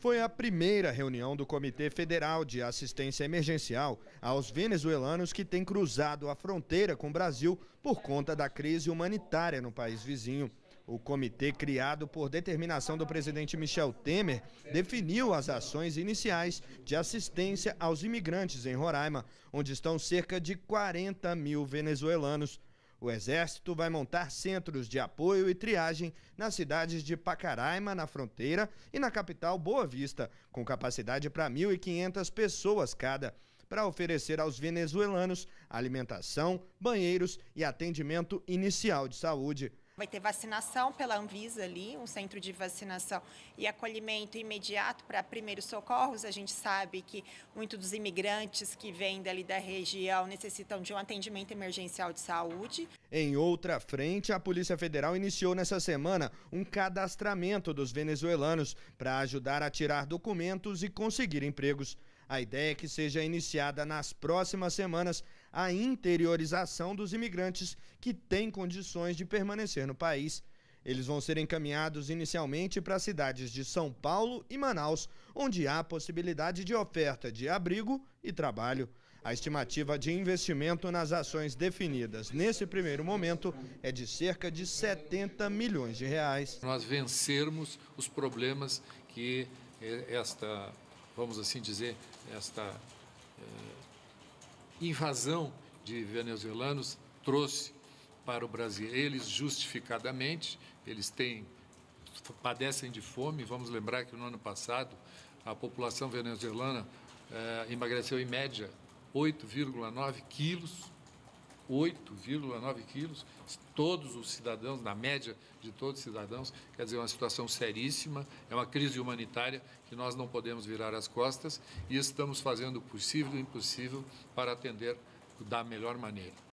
Foi a primeira reunião do Comitê Federal de Assistência Emergencial aos venezuelanos que têm cruzado a fronteira com o Brasil por conta da crise humanitária no país vizinho. O comitê, criado por determinação do presidente Michel Temer, definiu as ações iniciais de assistência aos imigrantes em Roraima, onde estão cerca de 40 mil venezuelanos. O Exército vai montar centros de apoio e triagem nas cidades de Pacaraima, na fronteira, e na capital Boa Vista, com capacidade para 1.500 pessoas cada, para oferecer aos venezuelanos alimentação, banheiros e atendimento inicial de saúde vai ter vacinação pela Anvisa ali, um centro de vacinação e acolhimento imediato para primeiros socorros. A gente sabe que muitos dos imigrantes que vêm dali da região necessitam de um atendimento emergencial de saúde. Em outra frente, a Polícia Federal iniciou nessa semana um cadastramento dos venezuelanos para ajudar a tirar documentos e conseguir empregos. A ideia é que seja iniciada nas próximas semanas a interiorização dos imigrantes que têm condições de permanecer no país. Eles vão ser encaminhados inicialmente para as cidades de São Paulo e Manaus, onde há possibilidade de oferta de abrigo e trabalho. A estimativa de investimento nas ações definidas nesse primeiro momento é de cerca de 70 milhões de reais. Nós vencermos os problemas que eh, esta vamos assim dizer, esta é, invasão de venezuelanos trouxe para o Brasil. Eles, justificadamente, eles têm, padecem de fome. Vamos lembrar que no ano passado a população venezuelana é, emagreceu em média 8,9 quilos 8,9 quilos, todos os cidadãos, na média de todos os cidadãos, quer dizer, é uma situação seríssima, é uma crise humanitária que nós não podemos virar as costas e estamos fazendo o possível e o impossível para atender da melhor maneira.